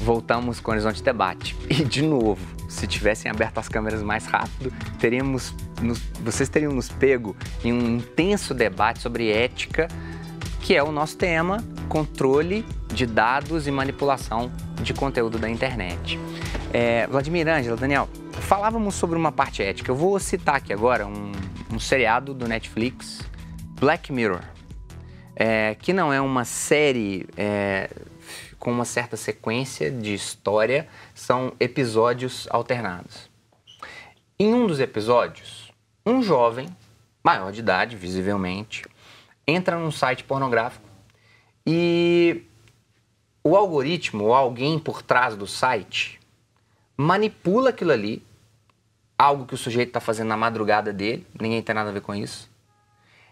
Voltamos com o Horizonte Debate. E, de novo, se tivessem aberto as câmeras mais rápido, teríamos nos, vocês teriam nos pego em um intenso debate sobre ética, que é o nosso tema: controle de dados e manipulação de conteúdo da internet. É, Vladimir Ângela, Daniel, falávamos sobre uma parte ética. Eu vou citar aqui agora um, um seriado do Netflix, Black Mirror, é, que não é uma série é, com uma certa sequência de história, são episódios alternados. Em um dos episódios, um jovem, maior de idade, visivelmente, entra num site pornográfico e o algoritmo ou alguém por trás do site manipula aquilo ali algo que o sujeito está fazendo na madrugada dele, ninguém tem nada a ver com isso.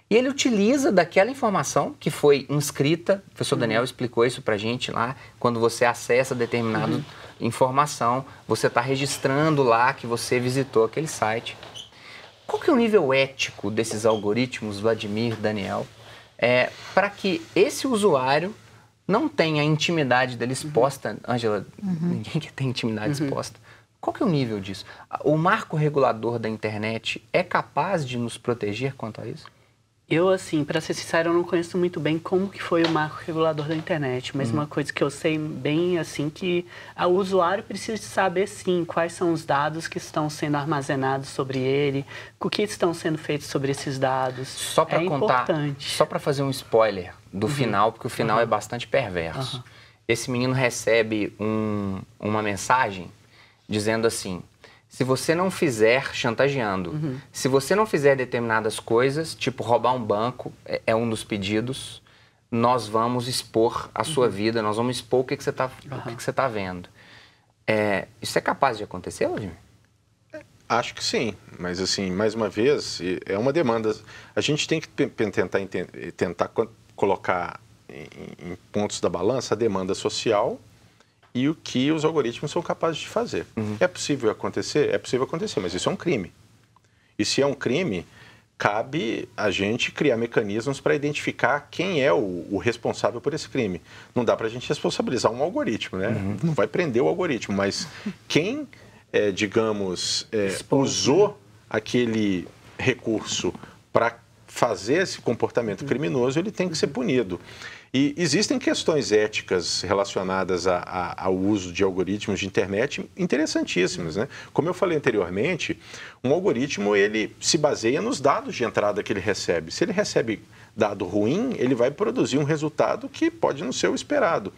E ele utiliza daquela informação que foi inscrita, o professor uhum. Daniel explicou isso para gente lá, quando você acessa determinada uhum. informação, você está registrando lá que você visitou aquele site. Qual que é o nível ético desses algoritmos, Vladimir, Daniel, é, para que esse usuário não tenha a intimidade dele exposta? Ângela, uhum. uhum. ninguém quer ter intimidade uhum. exposta. Qual que é o nível disso? O marco regulador da internet é capaz de nos proteger quanto a isso? Eu, assim, para ser sincero, eu não conheço muito bem como que foi o marco regulador da internet, mas uhum. uma coisa que eu sei bem, assim, que o usuário precisa saber, sim, quais são os dados que estão sendo armazenados sobre ele, o que estão sendo feitos sobre esses dados. Só para é contar, importante. só para fazer um spoiler do uhum. final, porque o final é uhum. é bastante perverso. Uhum. Esse menino recebe um, uma mensagem dizendo assim: se você não fizer chantageando, uhum. se você não fizer determinadas coisas, tipo roubar um banco, é, é um dos pedidos, nós vamos expor a sua uhum. vida, nós vamos expor o que, que você está uhum. Que que tá vendo. É, isso é capaz de acontecer, Vladimir? É, acho que sim, mas assim, mais uma vez, é uma demanda. A gente tem que tentar, tentar colocar em, em pontos da balança a demanda social e o que os algoritmos são capazes de fazer. Uhum. É possível acontecer? É possível acontecer, mas isso é um crime. E se é um crime, cabe a gente criar mecanismos para identificar quem é o, o, responsável por esse crime. Não dá para a gente responsabilizar um algoritmo, né? Uhum. Não vai prender o algoritmo, mas quem, é, digamos, é, usou aquele recurso para fazer esse comportamento criminoso, ele tem que ser punido. E existem questões éticas relacionadas a, a, ao uso de algoritmos de internet interessantíssimas, né? Como eu falei anteriormente, um algoritmo ele se baseia nos dados de entrada que ele recebe. Se ele recebe dado ruim, ele vai produzir um resultado que pode não ser o esperado.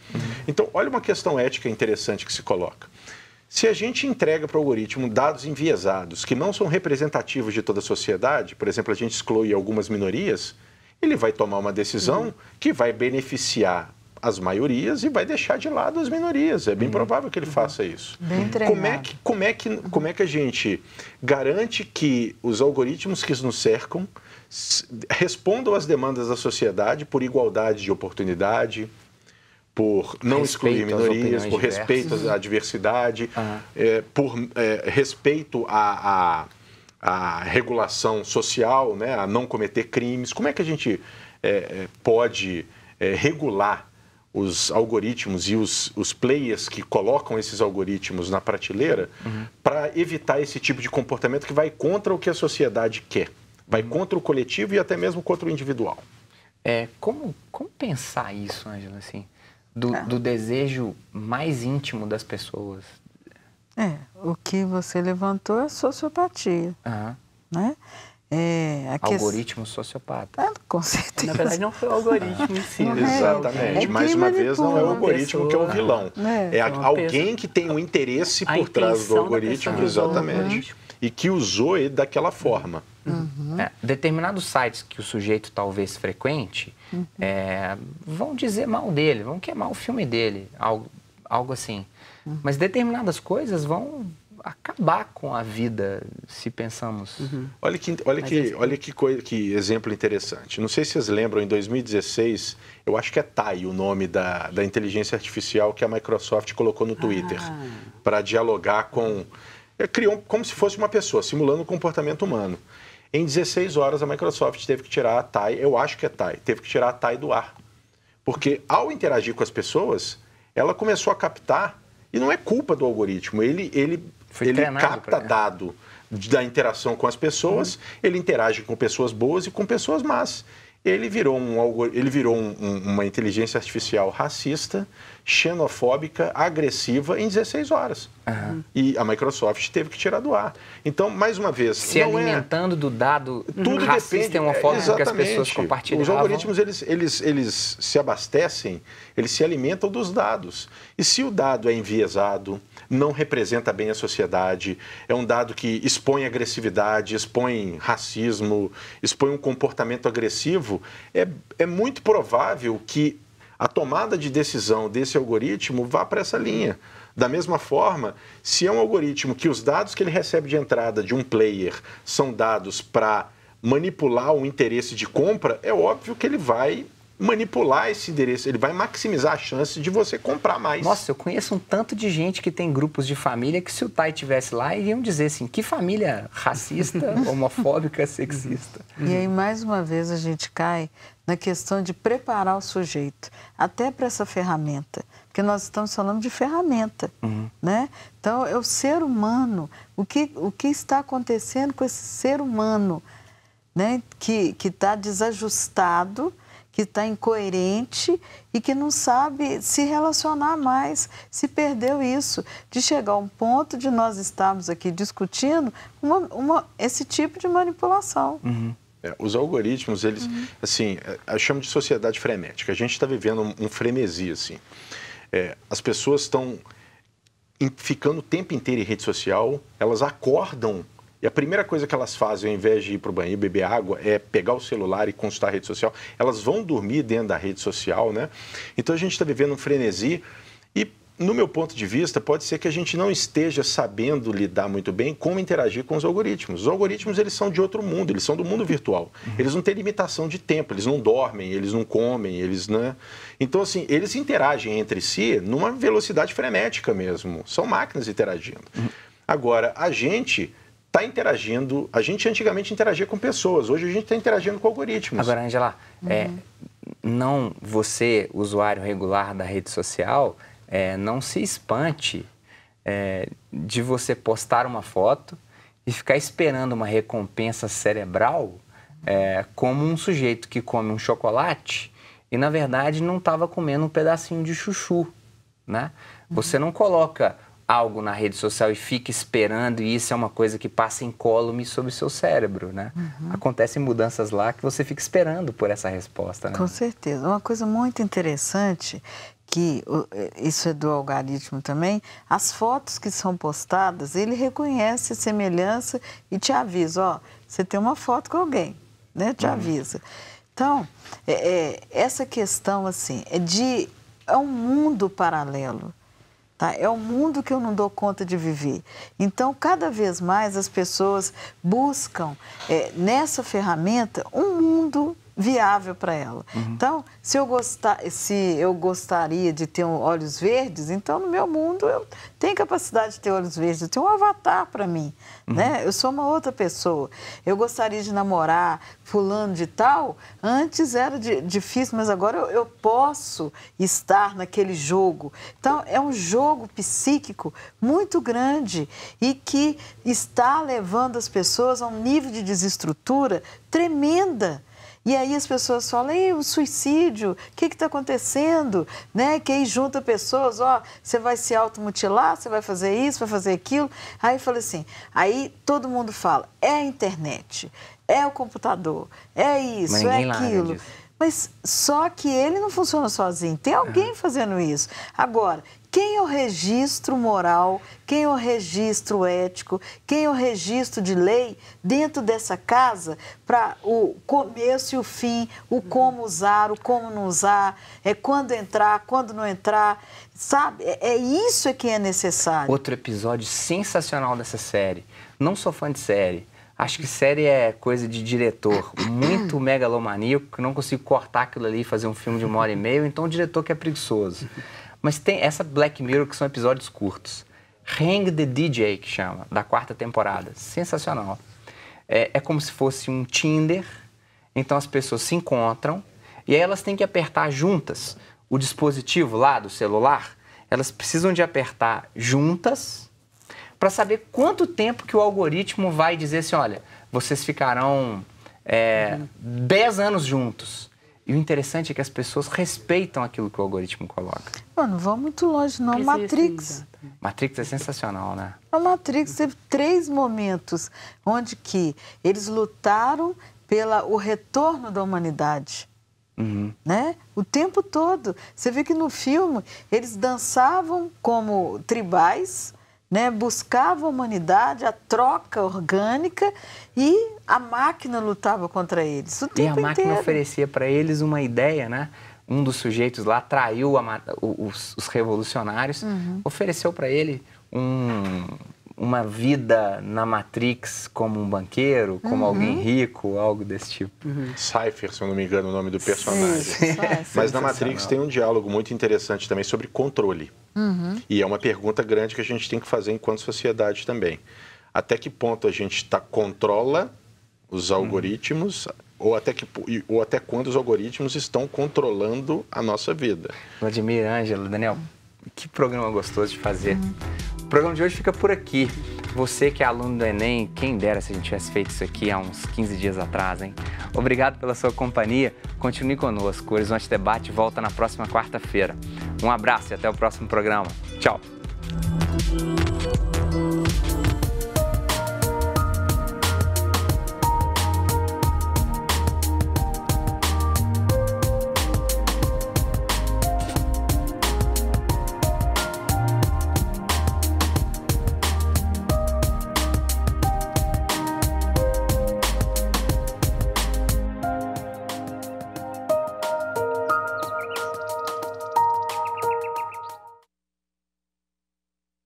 Então, olha uma questão ética interessante que se coloca. Se a gente entrega para o algoritmo dados enviesados que não são representativos de toda a sociedade, por exemplo, a gente exclui algumas minorias, ele vai tomar uma decisão uhum. que vai beneficiar as maiorias e vai deixar de lado as minorias. É bem uhum. provável que ele uhum. faça isso. Bem treinado. como é que como é que como é que a gente garante que os algoritmos que nos cercam respondam às demandas da sociedade por igualdade de oportunidade, por não respeito excluir minorias, por diversas. respeito à diversidade, uhum. é, por é, respeito à, à, à, regulação social, né, a não cometer crimes. Como é que a gente é, é pode é, regular os algoritmos e os, os players que colocam esses algoritmos na prateleira uhum. para evitar esse tipo de comportamento que vai contra o que a sociedade quer, vai uhum. contra o coletivo e até mesmo contra o individual? É, como, como pensar isso, Angela, assim? do, tá. do desejo mais íntimo das pessoas. É, o que você levantou é sociopatia. Uhum. Né? É, algoritmo sociopata. Ah, com certeza. Na verdade, não foi o algoritmo em si. né? Exatamente. É. Mais uma vez, não é o algoritmo pessoa, que é o um vilão. É, é, é alguém que tem um interesse por trás do algoritmo. É exatamente. E que usou ele daquela forma. Uhum. Determinados sites que o sujeito talvez frequente uhum. é, vão dizer mal dele, vão queimar o filme dele, algo, algo assim. Uhum. Mas determinadas coisas vão acabar com a vida, se pensamos. Uhum. Olha que, olha que, esse... Assim, olha que, coisa, que exemplo interessante. Não sei se vocês lembram, em 2016, eu acho que é TAI o nome da, da inteligência artificial que a Microsoft colocou no Twitter ah. para dialogar com é, criou como se fosse uma pessoa, simulando o comportamento humano. Em 16 horas, a Microsoft teve que tirar a TAI, eu acho que é TAI, teve que tirar a TAI do ar. Porque ao interagir com as pessoas, ela começou a captar, e não é culpa do algoritmo, ele, ele, ele capta dado da interação com as pessoas, ele interage com pessoas boas e com pessoas más ele virou, um, ele virou um, um, uma inteligência artificial racista, xenofóbica, agressiva em 16 horas. Uhum. E a Microsoft teve que tirar do ar. Então, mais uma vez, se é alimentando é... do dado tudo racista, homofóbico é, que as pessoas compartilhavam. Os algoritmos eles, eles, eles se abastecem, eles se alimentam dos dados. E se o dado é enviesado, não representa bem a sociedade, é um dado que expõe agressividade, expõe racismo, expõe um comportamento agressivo é, é muito provável que a tomada de decisão desse algoritmo vá para essa linha. Da mesma forma, se é um algoritmo que os dados que ele recebe de entrada de um player são dados para manipular o interesse de compra, é óbvio que ele vai manipular esse endereço, ele vai maximizar a chance de você comprar mais. Nossa, eu conheço um tanto de gente que tem grupos de família que se o pai tivesse lá, iriam dizer assim, que família racista, homofóbica, sexista. E aí, mais uma vez, a gente cai na questão de preparar o sujeito, até para essa ferramenta, porque nós estamos falando de ferramenta, uhum. né? Então, é o ser humano, o que, o que está acontecendo com esse ser humano, né? Que está desajustado que está incoerente e que não sabe se relacionar mais, se perdeu isso, de chegar a um ponto de nós estarmos aqui discutindo uma, uma, esse tipo de manipulação. Uhum. É, os algoritmos, eles, uhum. assim, é, eu chamo de sociedade frenética. A gente está vivendo um, um, frenesi, assim. É, as pessoas estão ficando o tempo inteiro em rede social, elas acordam e a primeira coisa que elas fazem, ao invés de ir para o banheiro beber água, é pegar o celular e consultar a rede social. Elas vão dormir dentro da rede social, né? Então a gente está vivendo um frenesi e, no meu ponto de vista, pode ser que a gente não esteja sabendo lidar muito bem como interagir com os algoritmos. Os algoritmos, eles são de outro mundo, eles são do mundo virtual. Uhum. Eles não têm limitação de tempo, eles não dormem, eles não comem, eles não... Né? Então, assim, eles interagem entre si numa velocidade frenética mesmo. São máquinas interagindo. Uhum. Agora, a gente está interagindo. A gente antigamente interagia com pessoas, hoje a gente está interagindo com algoritmos. Agora, Angela, uhum. é, não você, usuário regular da rede social, é, não se espante é, de você postar uma foto e ficar esperando uma recompensa cerebral é, como um sujeito que come um chocolate e, na verdade, não estava comendo um pedacinho de chuchu, né? Você não coloca algo na rede social e fica esperando, e isso é uma coisa que passa incólume sobre o seu cérebro, né? Uhum. Acontecem mudanças lá que você fica esperando por essa resposta, né? Com certeza. Uma coisa muito interessante que é, isso é do algoritmo também, as fotos que são postadas, ele reconhece a semelhança e te avisa, ó, você tem uma foto com alguém, né? Te uhum. avisa. Então, é, é, essa questão, assim, é de... É um mundo paralelo Tá? É um mundo que eu não dou conta de viver. Então, cada vez mais as pessoas buscam é, nessa ferramenta um mundo viável para ela. Uhum. Então, se eu, gostar, se eu gostaria de ter um olhos verdes, então no meu mundo eu tenho capacidade de ter olhos verdes, eu tenho um avatar para mim, uhum. né? Eu sou uma outra pessoa. Eu gostaria de namorar fulano de tal, antes era de, difícil, mas agora eu, eu posso estar naquele jogo. Então, é um jogo psíquico muito grande e que está levando as pessoas a um nível de desestrutura tremenda. E aí as pessoas falam, e o suicídio, o que está acontecendo? Né? Que aí junta pessoas, ó, você vai se automutilar, você vai fazer isso, vai fazer aquilo. Aí fala assim, aí todo mundo fala, é a internet, é o computador, é isso, é aquilo. Mas só que ele não funciona sozinho. Tem alguém fazendo isso. Agora, quem é o registro moral, quem é o registro ético, quem é o registro de lei dentro dessa casa para o começo e o fim, o como usar, o como não usar, é quando entrar, quando não entrar, sabe? É, é isso é que é necessário. Outro episódio sensacional dessa série. Não sou fã de série. Acho que série é coisa de diretor muito megalomaníaco, que não consigo cortar aquilo ali e fazer um filme de uma hora e meia, então o diretor que é preguiçoso. Mas tem essa Black Mirror, que são episódios curtos. Hang the DJ, que chama, da quarta temporada. Sensacional. É, é como se fosse um Tinder. Então as pessoas se encontram e aí elas têm que apertar juntas o dispositivo lá do celular. Elas precisam de apertar juntas para saber quanto tempo que o algoritmo vai dizer assim, olha, vocês ficarão é, 10 anos juntos. E o interessante é que as pessoas respeitam aquilo que o algoritmo coloca. Mano, vamos vão muito longe, não. Precisa, Matrix. Matrix é sensacional, né? A Matrix teve três momentos onde que eles lutaram pelo o retorno da humanidade. Uhum. Né? O tempo todo. Você vê que no filme eles dançavam como tribais, né? Buscava a humanidade, a troca orgânica e a máquina lutava contra eles. O e a máquina inteiro. oferecia para eles uma ideia, né? Um dos sujeitos lá traiu a, os, os, revolucionários, uhum. ofereceu para ele um, uma vida na Matrix como um banqueiro, como uhum. alguém rico, algo desse tipo. Uhum. uhum. Cypher, se eu não me engano, é o nome do personagem. Sim, é Mas na Matrix tem um diálogo muito interessante também sobre controle. Uhum. E é uma pergunta grande que a gente tem que fazer enquanto sociedade também. Até que ponto a gente tá, controla os uhum. algoritmos, ou até, que, ou até quando os algoritmos estão controlando a nossa vida. Vladimir, Ângelo, Daniel, que programa gostoso de fazer. O programa de hoje fica por aqui. Você que é aluno do Enem, quem dera se a gente tivesse feito isso aqui há uns 15 dias atrás, hein? Obrigado pela sua companhia. Continue conosco. O Horizonte Debate volta na próxima quarta-feira. Um abraço e até o próximo programa. Tchau!